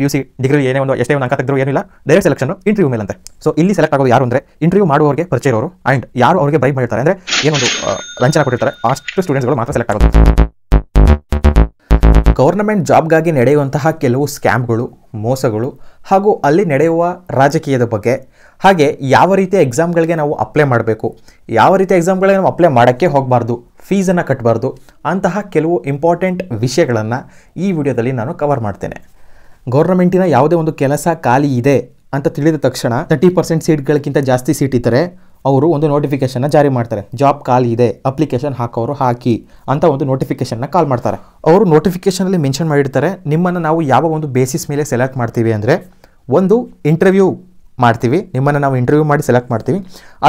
P U C degree ಏನೇ ಒಂದು ಎಷ್ಟೇ ಒಂದು ಅಂಕ ತೆಗೆದ್ರು ಏನಿಲ್ಲ ಡೈರೆಕ್ಟ್ ಸೆಲೆಕ್ಷನ್ ಇಂಟರ್ವ್ಯೂ ಮೇಲಂತೆ ಸೊ ಇಲ್ಲಿ ಸೆಲೆಕ್ಟ್ ಆಗೋದು ಯಾರು ಅಂದರೆ ಇಂಟರ್ವ್ಯೂ ಮಾಡುವವರಿಗೆ ಪರಿಚಯ ಇರೋರು ಆ್ಯಂಡ್ ಯಾರು ಅವರಿಗೆ ಬೈ ಮಾಡಿರ್ತಾರೆ ಅಂದರೆ ಏನೊಂದು ಲಂಚನ ಕೊಟ್ಟಿರ್ತಾರೆ ಅಷ್ಟು ಸ್ಟೂಡೆಂಟ್ಸ್ಗಳು ಮಾತ್ರ ಸೆಲೆಕ್ಟ್ ಆಗೋದು ಗೌರ್ನಮೆಂಟ್ ಜಾಬ್ಗಾಗಿ ನಡೆಯುವಂತಹ ಕೆಲವು ಸ್ಕ್ಯಾಮ್ಗಳು ಮೋಸಗಳು ಹಾಗೂ ಅಲ್ಲಿ ನಡೆಯುವ ರಾಜಕೀಯದ ಬಗ್ಗೆ ಹಾಗೆ ಯಾವ ರೀತಿಯ ಎಕ್ಸಾಮ್ಗಳಿಗೆ ನಾವು ಅಪ್ಲೈ ಮಾಡಬೇಕು ಯಾವ ರೀತಿ ಎಕ್ಸಾಮ್ಗಳಿಗೆ ನಾವು ಅಪ್ಲೈ ಮಾಡೋಕ್ಕೆ ಹೋಗಬಾರ್ದು ಫೀಸನ್ನು ಕಟ್ಟಬಾರ್ದು ಅಂತಹ ಕೆಲವು ಇಂಪಾರ್ಟೆಂಟ್ ವಿಷಯಗಳನ್ನು ಈ ವಿಡಿಯೋದಲ್ಲಿ ನಾನು ಕವರ್ ಮಾಡ್ತೇನೆ ಗೌರ್ಮೆಂಟಿನ ಯಾವುದೇ ಒಂದು ಕೆಲಸ ಖಾಲಿ ಇದೆ ಅಂತ ತಿಳಿದ ತಕ್ಷಣ ತರ್ಟಿ ಪರ್ಸೆಂಟ್ ಸೀಟ್ಗಳಿಗಿಂತ ಜಾಸ್ತಿ ಸೀಟ್ ಇದ್ದರೆ ಅವರು ಒಂದು ನೋಟಿಫಿಕೇಷನ್ನ ಜಾರಿ ಮಾಡ್ತಾರೆ ಜಾಬ್ ಖಾಲಿ ಇದೆ ಅಪ್ಲಿಕೇಶನ್ ಹಾಕೋರು ಹಾಕಿ ಅಂತ ಒಂದು ನೋಟಿಫಿಕೇಷನ್ನ ಕಾಲ್ ಮಾಡ್ತಾರೆ ಅವರು ನೋಟಿಫಿಕೇಷನಲ್ಲಿ ಮೆನ್ಷನ್ ಮಾಡಿರ್ತಾರೆ ನಿಮ್ಮನ್ನು ನಾವು ಯಾವ ಒಂದು ಬೇಸಿಸ್ ಮೇಲೆ ಸೆಲೆಕ್ಟ್ ಮಾಡ್ತೀವಿ ಅಂದರೆ ಒಂದು ಇಂಟರ್ವ್ಯೂ ಮಾಡ್ತೀವಿ ನಿಮ್ಮನ್ನು ನಾವು ಇಂಟರ್ವ್ಯೂ ಮಾಡಿ ಸೆಲೆಕ್ಟ್ ಮಾಡ್ತೀವಿ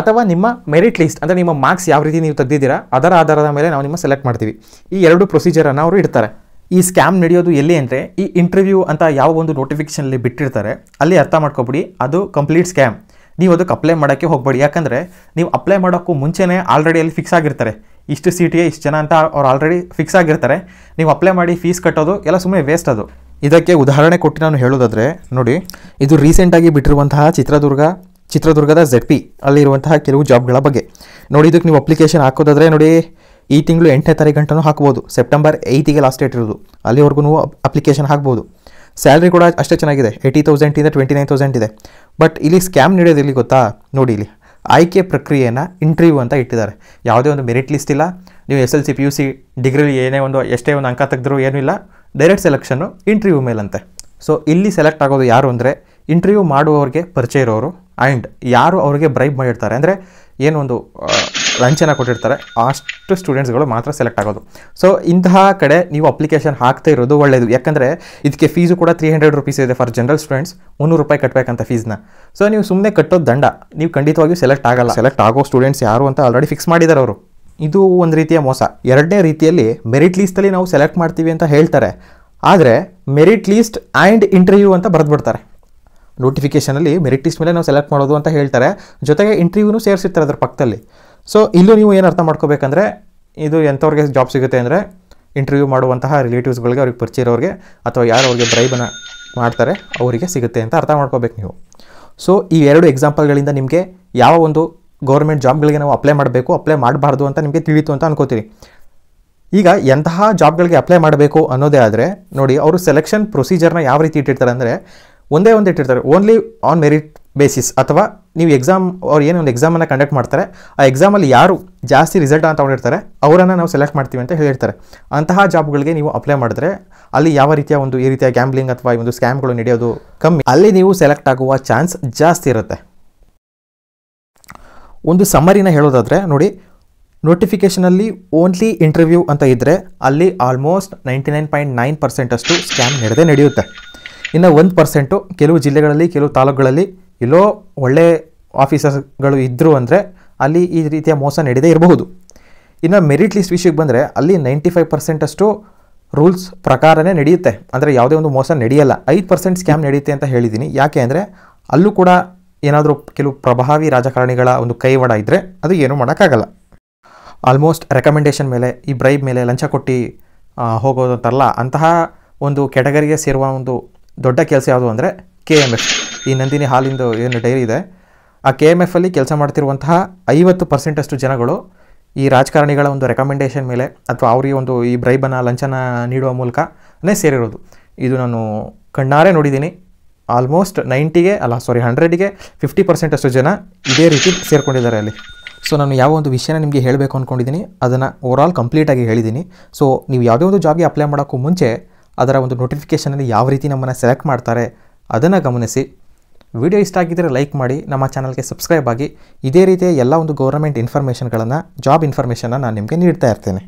ಅಥವಾ ನಿಮ್ಮ ಮೆರಿಟ್ ಲಿಸ್ಟ್ ಅಂದರೆ ನಿಮ್ಮ ಮಾರ್ಕ್ಸ್ ಯಾವ ರೀತಿ ನೀವು ತೆಗ್ದಿದ್ದೀರಾ ಅದರ ಆಧಾರದ ಮೇಲೆ ನಾವು ನಿಮ್ಮ ಸೆಲೆಕ್ಟ್ ಮಾಡ್ತೀವಿ ಈ ಎರಡು ಪ್ರೊಸೀಜರನ್ನು ಅವರು ಇಡ್ತಾರೆ ಈ ಸ್ಕ್ಯಾಮ್ ನಡೆಯೋದು ಎಲ್ಲಿ ಅಂದರೆ ಈ ಇಂಟರ್ವ್ಯೂ ಅಂತ ಯಾವ ಒಂದು ನೋಟಿಫಿಕೇಷನಲ್ಲಿ ಬಿಟ್ಟಿರ್ತಾರೆ ಅಲ್ಲಿ ಅರ್ಥ ಮಾಡ್ಕೊಬಿಡಿ ಅದು ಕಂಪ್ಲೀಟ್ ಸ್ಕ್ಯಾಮ್ ನೀವು ಅದಕ್ಕೆ ಅಪ್ಲೈ ಮಾಡೋಕ್ಕೆ ಹೋಗಬೇಡಿ ಯಾಕಂದರೆ ನೀವು ಅಪ್ಲೈ ಮಾಡೋಕ್ಕೂ ಮುಂಚೆನೇ ಆಲ್ರೆಡಿ ಅಲ್ಲಿ ಫಿಕ್ಸ್ ಆಗಿರ್ತಾರೆ ಇಷ್ಟು ಸೀಟಿಗೆ ಇಷ್ಟು ಜನ ಅಂತ ಅವ್ರು ಆಲ್ರೆಡಿ ಫಿಕ್ಸ್ ಆಗಿರ್ತಾರೆ ನೀವು ಅಪ್ಲೈ ಮಾಡಿ ಫೀಸ್ ಕಟ್ಟೋದು ಎಲ್ಲ ಸುಮ್ಮನೆ ವೇಸ್ಟ್ ಅದು ಇದಕ್ಕೆ ಉದಾಹರಣೆ ಕೊಟ್ಟು ನಾನು ಹೇಳೋದಾದರೆ ನೋಡಿ ಇದು ರೀಸೆಂಟಾಗಿ ಬಿಟ್ಟಿರುವಂತಹ ಚಿತ್ರದುರ್ಗ ಚಿತ್ರದುರ್ಗದ ಜೆಡ್ ಪಿ ಅಲ್ಲಿರುವಂತಹ ಕೆಲವು ಜಾಬ್ಗಳ ಬಗ್ಗೆ ನೋಡಿ ಇದಕ್ಕೆ ನೀವು ಅಪ್ಲಿಕೇಶನ್ ಹಾಕೋದಾದರೆ ನೋಡಿ ಈ ತಿಂಗಳು ಎಂಟನೇ ತಾರೀಕು ಗಂಟನೂ ಹಾಕ್ಬೋದು ಸೆಪ್ಟೆಂಬರ್ ಏಯ್ತಿಗೆ ಲಾಸ್ಟ್ ಡೇಟ್ ಇರೋದು ಅಲ್ಲಿವರೆಗೂ ಅಪ್ಲಿಕೇಶನ್ ಹಾಕ್ಬೋದು ಸ್ಯಾಲ್ರಿ ಕೂಡ ಅಷ್ಟೇ ಚೆನ್ನಾಗಿದೆ ಏಯ್ಟಿ ತೌಸಂಡಿಂದ ಟ್ವೆಂಟಿ ನೈನ್ ತೌಸಂಡ್ ಇದೆ ಬಟ್ ಇಲ್ಲಿ ಸ್ಕ್ಯಾಮ್ ನೀಡೋದು ಇಲ್ಲಿ ಗೊತ್ತಾ ನೋಡಿ ಇಲ್ಲಿ ಆಯ್ಕೆ ಪ್ರಕ್ರಿಯೆಯನ್ನು ಇಂಟರ್ವ್ಯೂ ಅಂತ ಇಟ್ಟಿದ್ದಾರೆ ಯಾವುದೇ ಒಂದು ಮೆರಿಟ್ ಲಿಸ್ಟ್ ಇಲ್ಲ ನೀವು S L C P U C ಡಿಗ್ರಿಲಿ ಏನೇ ಒಂದು ಎಷ್ಟೇ ಒಂದು ಅಂಕ ತೆಗೆದ್ರೂ ಏನೂ ಇಲ್ಲ ಡೈರೆಕ್ಟ್ ಸೆಲೆಕ್ಷನ್ನು ಇಂಟರ್ವ್ಯೂ ಮೇಲಂತೆ ಸೊ ಇಲ್ಲಿ ಸೆಲೆಕ್ಟ್ ಆಗೋದು ಯಾರು ಅಂದರೆ ಇಂಟರ್ವ್ಯೂ ಮಾಡುವವ್ರಿಗೆ ಪರಿಚಯ ಇರೋರು ಆ್ಯಂಡ್ ಯಾರು ಅವ್ರಿಗೆ ಬ್ರೈಬ್ ಮಾಡಿರ್ತಾರೆ ಅಂದರೆ ಏನೊಂದು ಲಂಚನ ಕೊಟ್ಟಿರ್ತಾರೆ ಅಷ್ಟು ಸ್ಟೂಡೆಂಟ್ಸ್ಗಳು ಮಾತ್ರ ಸೆಲೆಕ್ಟ್ ಆಗೋದು ಸೊ ಇಂತಹ ಕಡೆ ನೀವು ಅಪ್ಲಿಕೇಶನ್ ಹಾಕ್ತಾ ಇರೋದು ಒಳ್ಳೆಯದು ಯಾಕಂದರೆ ಇದಕ್ಕೆ ಫೀಸು ಕೂಡ ತ್ರೀ ಹಂಡ್ರೆಡ್ ರುಪೀಸ್ ಇದೆ ಫಾರ್ ಜನರಲ್ ಸ್ಟೂಡೆಂಟ್ಸ್ ಮುನ್ನೂರು ರೂಪಾಯಿ ಕಟ್ಟಬೇಕಂತ ಫೀಸ್ನ ಸೊ ನೀವು ಸುಮ್ಮನೆ ಕಟ್ಟೋದು ದಂಡ ನೀವು ಖಂಡಿತವಾಗಿಯೂ ಸೆಲೆಕ್ಟ್ ಆಗಲ್ಲ ಸೆಲೆಕ್ಟ್ ಆಗೋ ಸ್ಟೂಡೆಂಟ್ಸ್ ಯಾರು ಅಂತ ಆಲ್ರೆಡಿ ಫಿಕ್ಸ್ ಮಾಡಿದ್ದಾರೆ ಅವರು ಇದು ಒಂದು ರೀತಿಯ ಮೋಸ ಎರಡನೇ ರೀತಿಯಲ್ಲಿ ಮೆರಿಟ್ ಲೀಸ್ಟಲ್ಲಿ ನಾವು ಸೆಲೆಕ್ಟ್ ಮಾಡ್ತೀವಿ ಅಂತ ಹೇಳ್ತಾರೆ ಆದರೆ ಮೆರಿಟ್ ಲೀಸ್ಟ್ ಆ್ಯಂಡ್ ಇಂಟರ್ವ್ಯೂ ಅಂತ ಬರೆದ್ಬಿಡ್ತಾರೆ ನೋಟಿಫಿಕೇಷನಲ್ಲಿ ಮೆರಿಟ್ ಲೀಸ್ಟ್ ಮೇಲೆ ನಾವು ಸೆಲೆಕ್ಟ್ ಮಾಡೋದು ಅಂತ ಹೇಳ್ತಾರೆ ಜೊತೆಗೆ ಇಂಟರ್ವ್ಯೂನು ಸೇರಿಸಿರ್ತಾರೆ ಅದರ ಪಕ್ಕದಲ್ಲಿ ಸೊ ಇಲ್ಲೂ ನೀವು ಏನು ಅರ್ಥ ಮಾಡ್ಕೋಬೇಕಂದ್ರೆ ಇದು ಎಂಥವ್ರಿಗೆ ಜಾಬ್ ಸಿಗುತ್ತೆ ಅಂದರೆ ಇಂಟರ್ವ್ಯೂ ಮಾಡುವಂತಹ ರಿಲೇಟಿವ್ಸ್ಗಳಿಗೆ ಅವ್ರಿಗೆ ಪರಿಚಯರೋರಿಗೆ ಅಥವಾ ಯಾರು ಅವ್ರಿಗೆ ಡ್ರೈವನ್ನು ಮಾಡ್ತಾರೆ ಅವರಿಗೆ ಸಿಗುತ್ತೆ ಅಂತ ಅರ್ಥ ಮಾಡ್ಕೋಬೇಕು ನೀವು ಸೊ ಈ ಎರಡು ಎಕ್ಸಾಂಪಲ್ಗಳಿಂದ ನಿಮಗೆ ಯಾವ ಒಂದು ಗೌರ್ಮೆಂಟ್ ಜಾಬ್ಗಳಿಗೆ ನಾವು ಅಪ್ಲೈ ಮಾಡಬೇಕು ಅಪ್ಲೈ ಮಾಡಬಾರ್ದು ಅಂತ ನಿಮಗೆ ತಿಳಿಯಿತು ಅಂತ ಅನ್ಕೋತೀರಿ ಈಗ ಎಂತಹ ಜಾಬ್ಗಳಿಗೆ ಅಪ್ಲೈ ಮಾಡಬೇಕು ಅನ್ನೋದೇ ಆದರೆ ನೋಡಿ ಅವರು ಸೆಲೆಕ್ಷನ್ ಪ್ರೊಸೀಜರ್ನ ಯಾವ ರೀತಿ ಇಟ್ಟಿರ್ತಾರೆ ಅಂದರೆ ಒಂದೇ ಒಂದು ಇಟ್ಟಿರ್ತಾರೆ ಓನ್ಲಿ ಆನ್ ಮೆರಿಟ್ ಬೇಸಿಸ್ ಅಥವಾ ನೀವು ಎಕ್ಸಾಮ್ ಅವ್ರು ಏನೋ ಒಂದು ಎಕ್ಸಾಮನ್ನು ಕಂಡಕ್ಟ್ ಮಾಡ್ತಾರೆ ಆ ಎಕ್ಸಾಮಲ್ಲಿ ಯಾರು ಜಾಸ್ತಿ ರಿಸಲ್ಟ್ ಅಂತ ತಗೊಂಡಿರ್ತಾರೆ ಅವರನ್ನು ನಾವು ಸೆಲೆಕ್ಟ್ ಮಾಡ್ತೀವಿ ಅಂತ ಹೇಳಿರ್ತಾರೆ ಅಂತಹ ಜಾಬ್ಗಳಿಗೆ ನೀವು ಅಪ್ಲೈ ಮಾಡಿದ್ರೆ ಅಲ್ಲಿ ಯಾವ ರೀತಿಯ ಒಂದು ಈ ರೀತಿಯ ಗ್ಯಾಂಬ್ಲಿಂಗ್ ಅಥವಾ ಈ ಒಂದು ಸ್ಕ್ಯಾಮ್ಗಳು ನಡೆಯೋದು ಕಮ್ಮಿ ಅಲ್ಲಿ ನೀವು ಸೆಲೆಕ್ಟ್ ಆಗುವ ಚಾನ್ಸ್ ಜಾಸ್ತಿ ಇರುತ್ತೆ ಒಂದು ಸಮರಿನ ಹೇಳೋದಾದರೆ ನೋಡಿ ನೋಟಿಫಿಕೇಷನಲ್ಲಿ ಓನ್ಲಿ ಇಂಟರ್ವ್ಯೂ ಅಂತ ಇದ್ದರೆ ಅಲ್ಲಿ almost ninety nine point nine ಪರ್ಸೆಂಟಷ್ಟು ಸ್ಕ್ಯಾಮ್ ನಡೆದೇ ನಡೆಯುತ್ತೆ ಇನ್ನು ಒಂದು ಪರ್ಸೆಂಟು ಕೆಲವು ಜಿಲ್ಲೆಗಳಲ್ಲಿ ಕೆಲವು ತಾಲೂಕುಗಳಲ್ಲಿ ಎಲ್ಲೋ ಒಳ್ಳೆ ಆಫೀಸರ್ಗಳು ಇದ್ದರು ಅಂದರೆ ಅಲ್ಲಿ ಈ ರೀತಿಯ ಮೋಸ ನಡೆದೇ ಇರಬಹುದು ಇನ್ನು ಮೆರಿಟ್ ಲಿಸ್ಟ್ ವಿಷಯಕ್ಕೆ ಬಂದರೆ ಅಲ್ಲಿ ನೈಂಟಿ ಫೈವ್ ಪರ್ಸೆಂಟಷ್ಟು ರೂಲ್ಸ್ ಪ್ರಕಾರನೇ ನಡೆಯುತ್ತೆ ಅಂದರೆ ಯಾವುದೇ ಒಂದು ಮೋಸ ನಡೆಯಲ್ಲ ಐದು ಪರ್ಸೆಂಟ್ ಸ್ಕ್ಯಾಮ್ ನಡೆಯುತ್ತೆ ಅಂತ ಹೇಳಿದ್ದೀನಿ ಯಾಕೆ ಅಂದರೆ ಅಲ್ಲೂ ಕೂಡ ಏನಾದರೂ ಕೆಲವು ಪ್ರಭಾವಿ ರಾಜಕಾರಣಿಗಳ ಒಂದು ಕೈವಾಡ ಇದ್ದರೆ ಅದು ಏನೂ ಮಾಡೋಕ್ಕಾಗಲ್ಲ ಆಲ್ಮೋಸ್ಟ್ ರೆಕಮೆಂಡೇಷನ್ ಮೇಲೆ ಈ ಬ್ರೈಬ್ ಮೇಲೆ ಲಂಚ ಕೊಟ್ಟು ಹೋಗೋದಂತಲ್ಲ ಅಂತಹ ಒಂದು ಕೆಟಗರಿಗೆ ಸೇರುವ ಒಂದು ದೊಡ್ಡ ಕೆಲಸ ಯಾವುದು ಅಂದರೆ ಕೆ ಎಮ್ ಎಫ್ ಈ ನಂದಿನಿ ಹಾಲಿಂದು ಏನು ಡೈರಿ ಇದೆ ಆ ಕೆ ಎಮ್ ಎಫಲ್ಲಿ ಕೆಲಸ ಮಾಡ್ತಿರುವಂತಹ ಐವತ್ತು ಪರ್ಸೆಂಟಷ್ಟು ಜನಗಳು ಈ ರಾಜಕಾರಣಿಗಳ ಒಂದು ರೆಕಮೆಂಡೇಶನ್ ಮೇಲೆ ಅಥವಾ ಅವರಿಗೆ ಒಂದು ಈ ಬ್ರೈಬನ ಲಂಚನ ನೀಡುವ ಮೂಲಕನೇ ಸೇರಿರೋದು ಇದು ನಾನು ಕಣ್ಣಾರೆ ನೋಡಿದ್ದೀನಿ ಆಲ್ಮೋಸ್ಟ್ ನೈಂಟಿಗೆ ಅಲ್ಲ ಸಾರಿ ಹಂಡ್ರೆಡ್ಗೆ ಫಿಫ್ಟಿ ಪರ್ಸೆಂಟಷ್ಟು ಜನ ಇದೇ ರೀತಿ ಸೇರಿಕೊಂಡಿದ್ದಾರೆ ಅಲ್ಲಿ ಸೊ ನಾನು ಯಾವ ಒಂದು ವಿಷಯನ ನಿಮಗೆ ಹೇಳಬೇಕು ಅಂದ್ಕೊಂಡಿದ್ದೀನಿ ಅದನ್ನು ಓವರಾಲ್ ಕಂಪ್ಲೀಟಾಗಿ ಹೇಳಿದ್ದೀನಿ ಸೊ ನೀವು ಯಾವುದೇ ಒಂದು ಜಾಬ್ಗೆ ಅಪ್ಲೈ ಮಾಡೋಕ್ಕೂ ಮುಂಚೆ ಅದರ ಒಂದು ನೋಟಿಫಿಕೇಷನಲ್ಲಿ ಯಾವ ರೀತಿ ನಮ್ಮನ್ನು ಸೆಲೆಕ್ಟ್ ಮಾಡ್ತಾರೆ ಅದನ್ನು ಗಮನಿಸಿ ವಿಡಿಯೋ ಇಷ್ಟ ಆಗಿದ್ದರೆ ಲೈಕ್ ಮಾಡಿ ನಮ್ಮ ಚಾನಲ್ಗೆ ಸಬ್ಸ್ಕ್ರೈಬ್ ಆಗಿ ಇದೇ ರೀತಿಯ ಎಲ್ಲ ಒಂದು ಗೌರ್ಮೆಂಟ್ ಇನ್ಫಾರ್ಮೇಷನ್ಗಳನ್ನು ಜಾಬ್ ಇನ್ಫಾರ್ಮೇಷನ್ನ ನಾನು ನಿಮಗೆ ನೀಡ್ತಾ ಇರ್ತೇನೆ